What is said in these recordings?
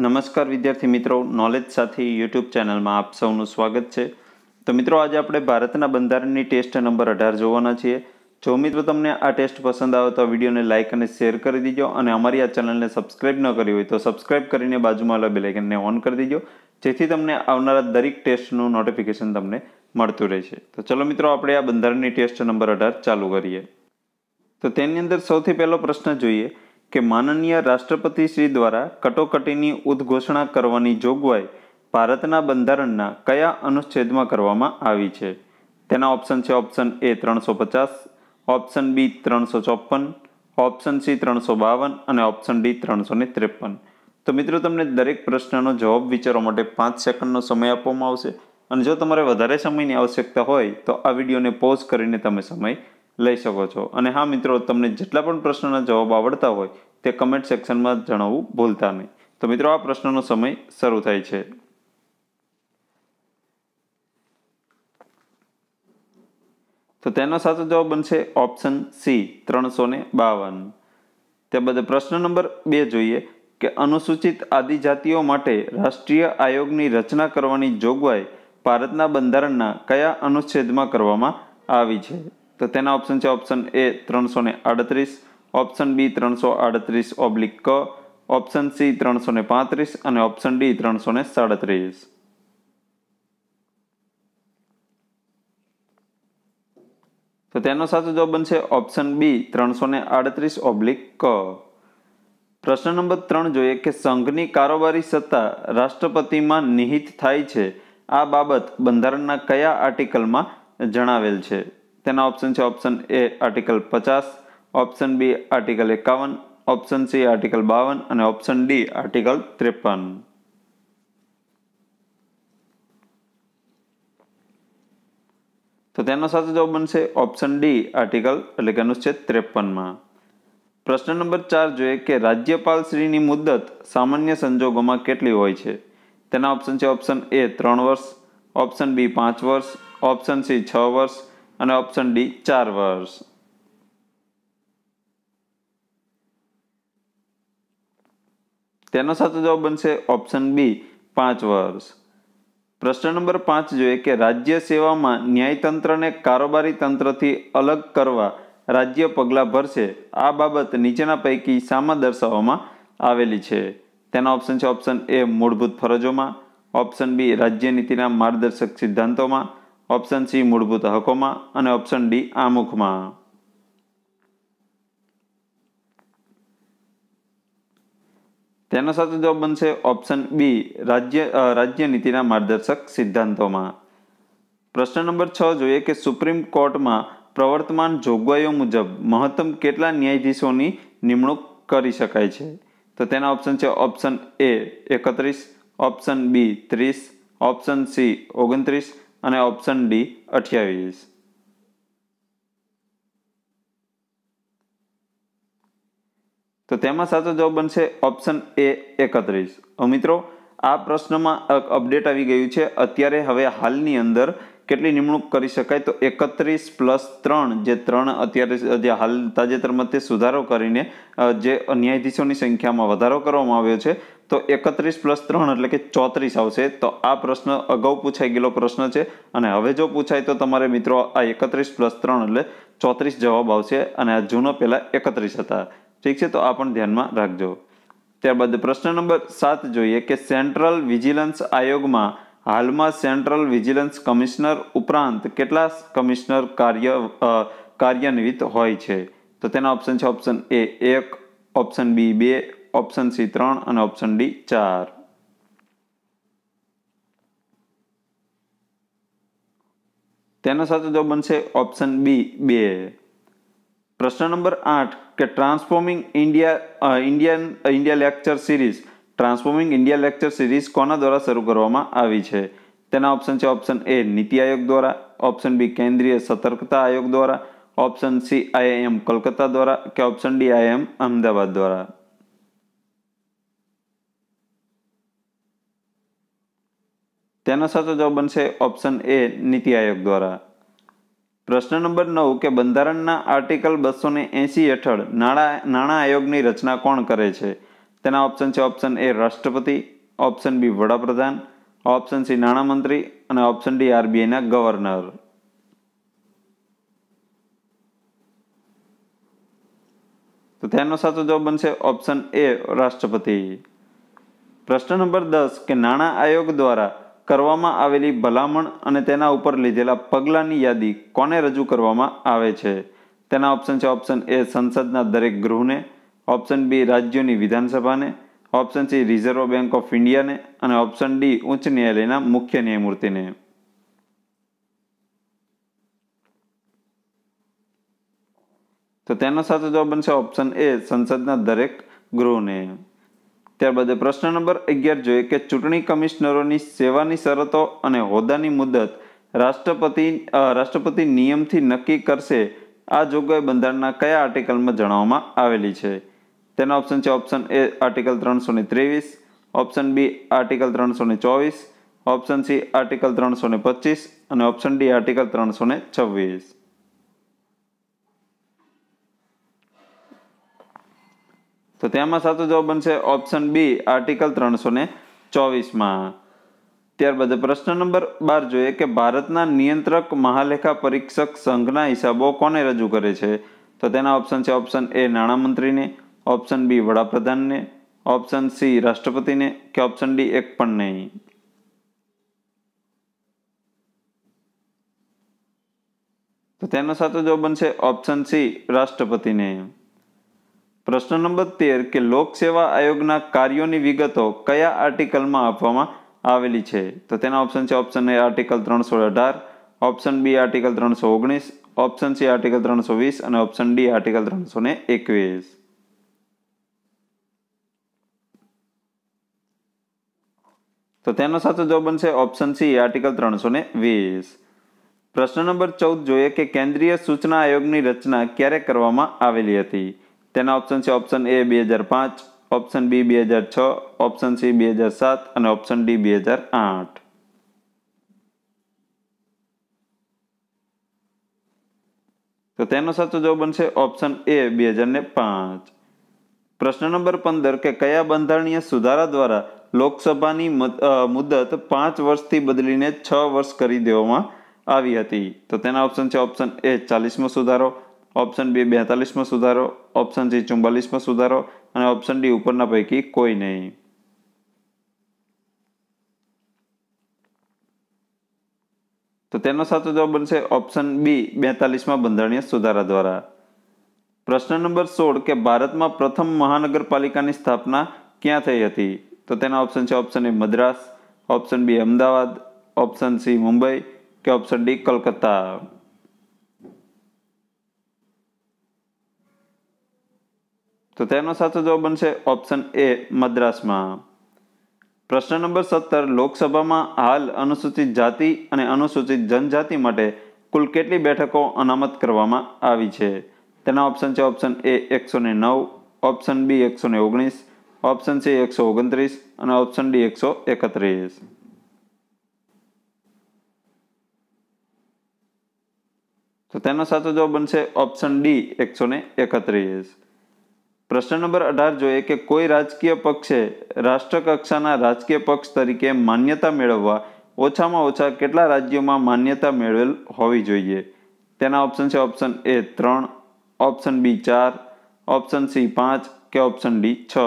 નમસ્કાર વિદ્યાર્થી મિત્રો નોલેજ સાથી યુટ્યુબ ચેનલમાં આપ સૌનું સ્વાગત છે તો મિત્રો આજે આપણે ભારતના બંધારણની ટેસ્ટ નંબર અઢાર જોવાના છીએ જો મિત્રો તમને આ ટેસ્ટ પસંદ આવે તો વિડીયોને લાઇક અને શેર કરી દીજો અને અમારી આ ચેનલને સબસ્ક્રાઇબ ન કરી હોય તો સબસ્ક્રાઇબ કરીને બાજુમાં આવેલા બેલાઇકનને ઓન કરી દીજો જેથી તમને આવનારા દરેક ટેસ્ટનું નોટિફિકેશન તમને મળતું રહેશે તો ચલો મિત્રો આપણે આ બંધારણની ટેસ્ટ નંબર અઢાર ચાલુ કરીએ તો તેની અંદર સૌથી પહેલો પ્રશ્ન જોઈએ કે માનનીય રાષ્ટ્રપતિ શ્રી દ્વારા કટોકટીની ઉદ્ઘોષણા કરવાની જોગવાઈ ભારતના બંધારણના કયા અનુચ્છેદમાં કરવામાં આવી છે તેના ઓપ્શન છે ઓપ્શન એ ત્રણસો પચાસ ઓપ્શન બી ત્રણસો ચોપન ઓપ્શન સી ત્રણસો બાવન અને ઓપ્શન ડી ત્રણસો ને ત્રેપન તો મિત્રો તમને દરેક પ્રશ્નનો જવાબ વિચારવા માટે પાંચ સેકન્ડનો સમય આપવામાં આવશે અને જો તમારે વધારે સમયની આવશ્યકતા હોય તો આ વિડીયોને પોઝ કરીને તમે સમય લઈ શકો છો અને હા મિત્રો તમને જેટલા પણ પ્રશ્નના જવાબ આવડતા હોય તે કમેન્ટ સેક્શનમાં જણાવવું ભૂલતા નહીં તો મિત્રો આ પ્રશ્નનો સમય શરૂ થાય છે તો તેનો સાચો જવાબ બનશે ઓપ્શન સી ત્રણસો ને બાવન ત્યારબાદ પ્રશ્ન નંબર બે જોઈએ કે અનુસૂચિત આદિજાતિઓ માટે રાષ્ટ્રીય આયોગની રચના કરવાની જોગવાઈ ભારતના બંધારણના કયા અનુચ્છેદમાં કરવામાં આવી છે તો તેના ઓપ્શન છે ઓપ્શન એ ત્રણસો ને આડત્રીસ ઓપ્શન બી ત્રણસો આડત્રીસ ઓબ્લિક ક ઓપ્શન સી ત્રણસો ને પાંત્રીસ અને ઓપ્શન ડી ત્રણસો ને સાડત્રીસ તો તેનો સાચો જવાબ બનશે ઓપ્શન બી ત્રણસો ને આડત્રીસ ઓબ્લિક ક પ્રશ્ન નંબર ત્રણ જોઈએ કે સંઘની કારોબારી સત્તા રાષ્ટ્રપતિમાં નિહિત થાય છે આ બાબત બંધારણના કયા આર્ટિકલમાં જણાવેલ છે તેના ઓપ્શન છે ઓપ્શન એ આર્ટિકલ પચાસ ઓપ્શન બી આર્ટિકલ એકાવન ઓપ્શન સી આર્ટિકલ બાવન અને ઓપ્શન ડી આર્ટિકલ ત્રેપન તો તેનો સાથે જવાબ બનશે ઓપ્શન ડી આર્ટિકલ એટલે કે અનુચ્છેદ ત્રેપનમાં પ્રશ્ન નંબર ચાર જોઈએ કે રાજ્યપાલશ્રીની મુદત સામાન્ય સંજોગોમાં કેટલી હોય છે તેના ઓપ્શન છે ઓપ્શન એ ત્રણ વર્ષ ઓપ્શન બી પાંચ વર્ષ ઓપ્શન સી છ વર્ષ અને ઓપ્શન ડી ચાર વર્ષ તેનો સાચો જવાબ બનશે ઓપ્શન બી પાંચ વર્ષ પ્રશ્ન નંબર પાંચ જોઈએ કે રાજ્ય સેવામાં ન્યાયતંત્રને કારોબારી તંત્રથી અલગ કરવા રાજ્ય પગલાં ભરશે આ બાબત નીચેના પૈકી શામાં દર્શાવવામાં આવેલી છે તેના ઓપ્શન છે ઓપ્શન એ મૂળભૂત ફરજોમાં ઓપ્શન બી રાજ્ય નીતિના માર્ગદર્શક સિદ્ધાંતોમાં ઓપ્શન સી મૂળભૂત હકોમાં અને ઓપ્શન ડી આમુખમાં તેનો સાચો જવાબ બનશે ઓપ્શન બી રાજ્ય રાજ્ય નીતિના માર્ગદર્શક સિદ્ધાંતોમાં પ્રશ્ન નંબર છ જોઈએ કે સુપ્રીમ કોર્ટમાં પ્રવર્તમાન જોગવાઈઓ મુજબ મહત્તમ કેટલા ન્યાયાધીશોની નિમણૂક કરી શકાય છે તો તેના ઓપ્શન છે ઓપ્શન એ એકત્રીસ ઓપ્શન બી ત્રીસ ઓપ્શન સી ઓગણત્રીસ અને ઓપ્શન ડી અઠ્યાવીસ તો તેમાં સાચો જવાબ બનશે ઓપ્શન એ એકત્રીસ મિત્રો આ પ્રશ્નમાં અપડેટ આવી ગયું છે અત્યારે હવે હાલની અંદર કેટલી નિમણૂક કરી શકાય તો એકત્રીસ પ્લસ ત્રણ જે ત્રણ અત્યારે જે હાલ તાજેતરમાં તે સુધારો કરીને જે ન્યાયાધીશોની સંખ્યામાં વધારો કરવામાં આવ્યો છે તો એકત્રીસ પ્લસ ત્રણ એટલે કે ચોત્રીસ આવશે તો આ પ્રશ્ન અગાઉ પૂછાઈ ગયેલો પ્રશ્ન છે અને હવે જો પૂછાય તો તમારે મિત્રો આ એકત્રીસ પ્લસ ત્રણ એટલે ચોત્રીસ જવાબ આવશે અને આ જૂનો પહેલાં એકત્રીસ હતા ઠીક છે તો આ પણ ધ્યાનમાં રાખજો ત્યારબાદ પ્રશ્ન નંબર સાત જોઈએ કે સેન્ટ્રલ વિજિલન્સ આયોગમાં હાલમાં સેન્ટ્રલ વિજિલન્સ કમિશનર ઉપરાંત કેટલા કમિશનર કાર્ય કાર્યાન્વિત હોય છે તો તેના ઓપ્શન છે ઓપ્શન એ એક ઓપ્શન બી બે ઓપ્શન સી ત્રણ અને ઓપ્શન ડી ચાર તેનો સાથે જવાબ બનશે ઓપ્શન બી બે પ્રશ્ન નંબર આઠ કે transforming India Indian India lecture series transforming India lecture series કોના દ્વારા શરૂ કરવામાં આવી છે તેના ઓપ્શન છે ઓપ્શન એ નીતિ આયોગ દ્વારા ઓપ્શન બી કેન્દ્રીય સતર્કતા આયોગ દ્વારા ઓપ્શન સી આઈઆઈએમ કલકત્તા દ્વારા કે ઓપ્શન ડી આઈઆઈએમ અમદાવાદ દ્વારા તેનો સાચો જવાબ બનશે ઓપ્શન એ નીતિ આયોગ દ્વારા પ્રશ્ન નંબર નવ કે બંધારણના આર્ટિકલ બસો ને એસી હેઠળ નાણાં નાણાં આયોગની રચના કોણ કરે છે તેના ઓપ્શન છે ઓપ્શન એ રાષ્ટ્રપતિ ઓપ્શન બી વડાપ્રધાન ઓપ્શન સી નાણામંત્રી અને ઓપ્શન ડી આરબીઆઈના ગવર્નર તો તેનો સાચો જવાબ બનશે ઓપ્શન એ રાષ્ટ્રપતિ પ્રશ્ન નંબર દસ કે નાણાં આયોગ દ્વારા કરવામાં આવેલી ભલામણ અને તેના ઉપર લીધેલા પગલાંની યાદી કોને રજૂ કરવામાં આવે છે તેના ઓપ્શન છે ઓપ્શન એ સંસદના દરેક ગૃહને ઓપ્શન બી રાજ્યોની વિધાનસભાને option C reserve bank of ઇન્ડિયાને અને ઓપ્શન ડી ઉચ્ચ ન્યાયાલયના મુખ્ય ન્યાયમૂર્તિને તો તેનો સાચો જવાબ બનશે ઓપ્શન એ સંસદના દરેક ગૃહને ત્યારબાદ પ્રશ્ન નંબર અગિયાર જોઈએ કે ચૂંટણી કમિશનરોની સેવાની શરતો અને હોદ્દાની મુદત રાષ્ટ્રપતિ રાષ્ટ્રપતિ નિયમથી નક્કી કરશે આ જોગવાઈ બંધારણના કયા આર્ટિકલમાં જણાવવામાં આવેલી છે તેના ઓપ્શન છે ઓપ્શન એ આર્ટિકલ ત્રણસો ને ત્રેવીસ ઓપ્શન બી આર્ટિકલ ત્રણસો ને ચોવીસ ઓપ્શન સી આર્ટિકલ ત્રણસો ને પચીસ અને ઓપ્શન ડી આર્ટિકલ ત્રણસો ને છવ્વીસ તો તેમાં સાચો જવાબ બનશે ઓપ્શન બી આર્ટિકલ ત્રણસો ને ચોવીસમાં ત્યારબાદ પ્રશ્ન નંબર બાર જોઈએ કે ભારતના નિયંત્રક મહાલેખા પરીક્ષક સંઘના હિસાબો કોને રજૂ કરે છે તો તેના ઓપ્શન છે ઓપ્શન એ નાણામંત્રીને ઓપ્શન બી વડાપ્રધાનને ઓપ્શન સી રાષ્ટ્રપતિને કે ઓપ્શન ડી એક પણ નહીં તો તેનો સાચો જવાબ બનશે ઓપ્શન સી રાષ્ટ્રપતિને પ્રશ્ન નંબર તેર કે લોકસેવા આયોગના કાર્યોની વિગતો કયા આર્ટિકલમાં આપવામાં આવેલી છે તો તેના ઓપ્શન છે ઓપ્શન એ આર્ટિકલ ત્રણસો અઢાર ઓપ્શન બી આર્ટિકલ ત્રણસો ઓગણીસ ઓપ્શન સી આર્ટિકલ ત્રણસો વીસ અને ઓપ્શન ડી આર્ટિકલ ત્રણસો એકવીસ તો તેનો સાચો જવાબ બનશે ઓપ્શન સી આર્ટિકલ ત્રણસો ને વીસ પ્રશ્ન નંબર ચૌદ જોઈએ કે કેન્દ્રીય સૂચના આયોગની રચના ક્યારે કરવામાં આવેલી હતી તેના ઓપ્શન છે ઓપ્શન એ બે હજાર પાંચ ઓપ્શન બી બે હજાર છ ઓપ્શન સી બે હજાર સાત અને ઓપ્શન ડી બે હજાર આઠ તો તેનો સાચો જવાબ બનશે ઓપ્શન એ બે હજાર ને પાંચ પ્રશ્ન નંબર પંદર કે કયા બંધારણીય સુધારા દ્વારા લોકસભાની મુદત પાંચ વર્ષથી બદલીને છ વર્ષ કરી દેવામાં આવી હતી તો તેના ઓપ્શન છે ઓપ્શન એ ચાલીસમાં સુધારો ઓપ્શન બી બેતાલીસમાં સુધારો ઓપ્શન સી ચુમ્બાલીસમો સુધારો અને ઓપ્શન ડી ઉપરના પૈકી કોઈ નહીં તો તેનો સાચો જવાબ બનશે ઓપ્શન બી બેતાલીસમાં બંધારણીય સુધારા દ્વારા પ્રશ્ન નંબર સોળ કે ભારતમાં પ્રથમ મહાનગરપાલિકાની સ્થાપના ક્યાં થઈ હતી તો તેના ઓપ્શન છે option A Madras option B Ahmedabad option C Mumbai કે ઓપ્શન ડી કલકત્તા તો તેનો સાચો જવાબ બનશે ઓપ્શન એ મદ્રાસમાં પ્રશ્ન નંબર સત્તર લોકસભામાં હાલ અનુસૂચિત જાતિ અને અનુસૂચિત જનજાતિ માટે કુલ કેટલી બેઠકો અનામત કરવામાં આવી છે તેના ઓપ્શન છે ઓપ્શન એ એકસો ને નવ ઓપ્શન બી એકસો ને ઓગણીસ ઓપ્શન સી એકસો ઓગણત્રીસ અને ઓપ્શન ડી એકસો એકત્રીસ તો તેનો સાચો જવાબ બનશે ઓપ્શન ડી એકસો ને એકત્રીસ પ્રશ્ન નંબર અઢાર જોઈએ કે કોઈ રાજકીય પક્ષે રાષ્ટ્રકક્ષાના રાજકીય પક્ષ તરીકે માન્યતા મેળવવા ઓછામાં ઓછા કેટલા રાજ્યોમાં માન્યતા મેળવેલ હોવી જોઈએ તેના ઓપ્શન છે ઓપ્શન એ ત્રણ ઓપ્શન બી ચાર ઓપ્શન સી પાંચ કે ઓપ્શન ડી છ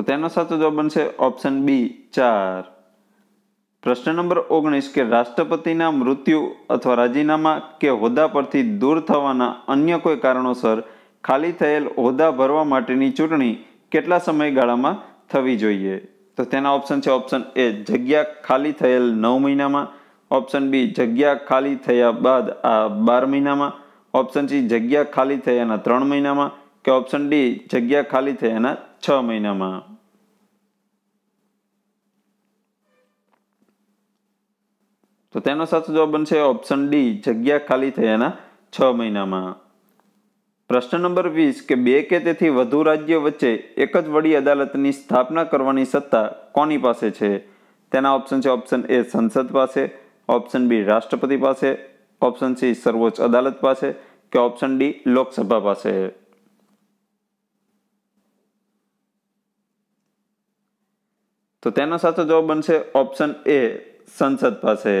તો તેનો સાચો જવાબ બનશે ઓપ્શન બી ચાર પ્રશ્ન નંબર ઓગણીસ કે રાષ્ટ્રપતિના મૃત્યુ અથવા રાજીનામા કે હોદ્દા પરથી દૂર થવાના અન્ય કોઈ કારણોસર ખાલી થયેલ હોદ્દા ભરવા માટેની ચૂંટણી કેટલા સમયગાળામાં થવી જોઈએ તો તેના ઓપ્શન છે ઓપ્શન એ જગ્યા ખાલી થયેલ નવ મહિનામાં ઓપ્શન બી જગ્યા ખાલી થયા બાદ આ બાર મહિનામાં ઓપ્શન સી જગ્યા ખાલી થયાના ત્રણ મહિનામાં કે ઓપ્શન ડી જગ્યા ખાલી થયાના છ મહિનામાં તો તેનો સાચો જવાબ બનશે ઓપ્શન ડી જગ્યા ખાલી થયાના છ મહિનામાં પ્રશ્ન નંબર વીસ કે બે કે તેથી વધુ રાજ્ય વચ્ચે એક જ વડી અદાલતની સ્થાપના કરવાની સત્તા કોની પાસે છે તેના ઓપ્શન છે ઓપ્શન એ સંસદ પાસે ઓપ્શન બી રાષ્ટ્રપતિ પાસે ઓપ્શન સી સર્વોચ્ચ અદાલત પાસે કે ઓપ્શન ડી લોકસભા પાસે તો તેનો સાચો જવાબ બનશે ઓપ્શન એ સંસદ પાસે